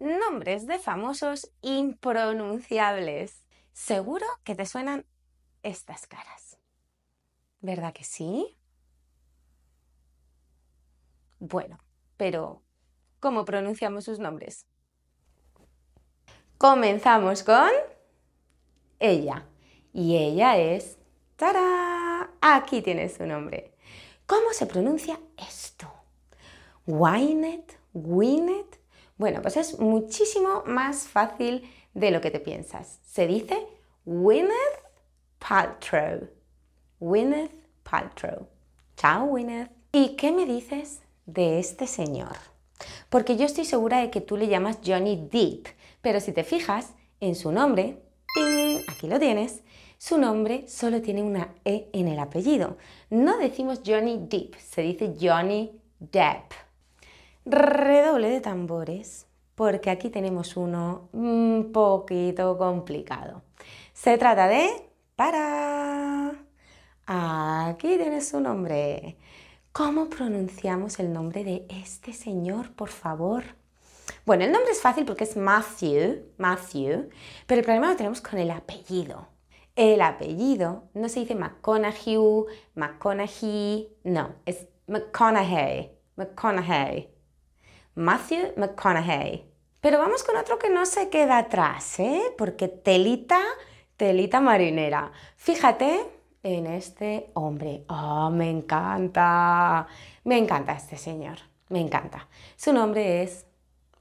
nombres de famosos impronunciables. Seguro que te suenan estas caras. ¿Verdad que sí? Bueno, pero ¿cómo pronunciamos sus nombres? Comenzamos con ella. Y ella es... Tara. Aquí tienes su nombre. ¿Cómo se pronuncia esto? Wynet, Winnet, bueno, pues es muchísimo más fácil de lo que te piensas. Se dice Gwyneth Paltrow. Gwyneth Paltrow. Chao, Gwyneth. ¿Y qué me dices de este señor? Porque yo estoy segura de que tú le llamas Johnny Deep, pero si te fijas en su nombre, aquí lo tienes, su nombre solo tiene una E en el apellido. No decimos Johnny Deep, se dice Johnny Depp redoble de tambores, porque aquí tenemos uno un poquito complicado. Se trata de para. Aquí tienes su nombre. ¿Cómo pronunciamos el nombre de este señor, por favor? Bueno, el nombre es fácil porque es Matthew, Matthew, pero el problema lo tenemos con el apellido. El apellido no se dice McConaughey, McConaughey, no, es McConaughey, McConaughey, Matthew McConaughey. Pero vamos con otro que no se queda atrás, ¿eh? Porque telita, telita marinera. Fíjate en este hombre. ¡Oh, me encanta! Me encanta este señor, me encanta. Su nombre es,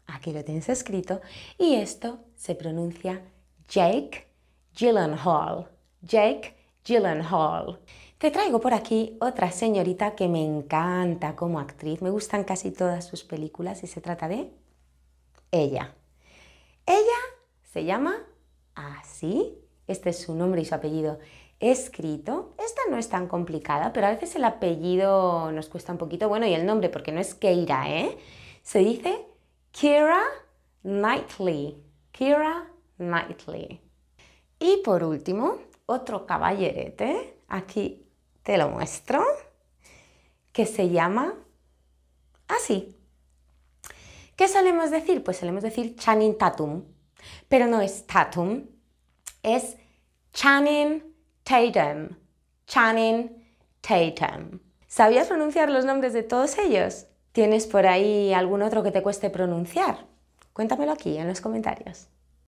aquí lo tienes escrito, y esto se pronuncia Jake Gyllenhaal. Jake Gyllenhaal. Te traigo por aquí otra señorita que me encanta como actriz, me gustan casi todas sus películas y se trata de ella. Ella se llama así, este es su nombre y su apellido escrito. Esta no es tan complicada, pero a veces el apellido nos cuesta un poquito, bueno, y el nombre, porque no es Keira, ¿eh? Se dice Kira Knightley. Kira Knightley. Y por último, otro caballerete, aquí te lo muestro, que se llama así. ¿Qué solemos decir? Pues solemos decir Chanin Tatum, pero no es Tatum, es Chanin Tatum. ¿Sabías pronunciar los nombres de todos ellos? ¿Tienes por ahí algún otro que te cueste pronunciar? Cuéntamelo aquí en los comentarios.